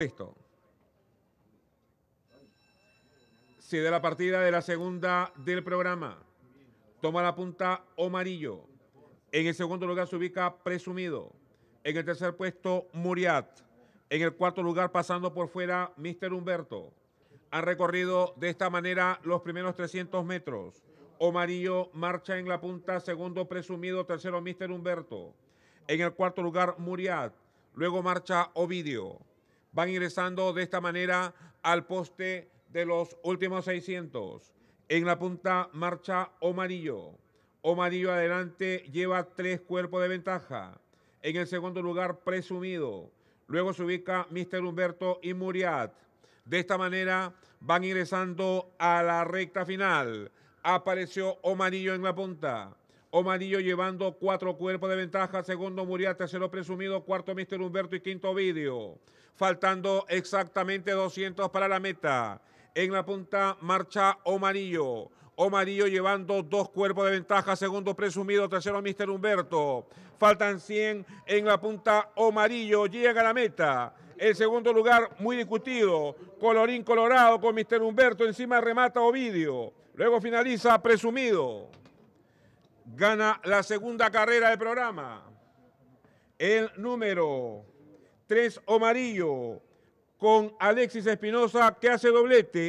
Listo. Se da la partida de la segunda del programa. Toma la punta Omarillo. En el segundo lugar se ubica Presumido. En el tercer puesto, Muriat. En el cuarto lugar, pasando por fuera, Mister Humberto. Han recorrido de esta manera los primeros 300 metros. Omarillo marcha en la punta, segundo Presumido, tercero Mister Humberto. En el cuarto lugar, Muriat. Luego marcha Ovidio van ingresando de esta manera al poste de los últimos 600. En la punta marcha Omarillo. Omarillo adelante lleva tres cuerpos de ventaja. En el segundo lugar, Presumido. Luego se ubica Mr. Humberto y Muriat. De esta manera van ingresando a la recta final. Apareció Omarillo en la punta. Omarillo llevando cuatro cuerpos de ventaja. Segundo Muriel, tercero presumido, cuarto Mister Humberto y quinto Ovidio. Faltando exactamente 200 para la meta. En la punta marcha Omarillo. Omarillo llevando dos cuerpos de ventaja, segundo presumido, tercero Mister Humberto. Faltan 100 en la punta Omarillo, llega a la meta. El segundo lugar muy discutido, colorín colorado con Mister Humberto, encima remata Ovidio. Luego finaliza presumido gana la segunda carrera del programa. El número 3 Amarillo con Alexis Espinosa que hace doblete.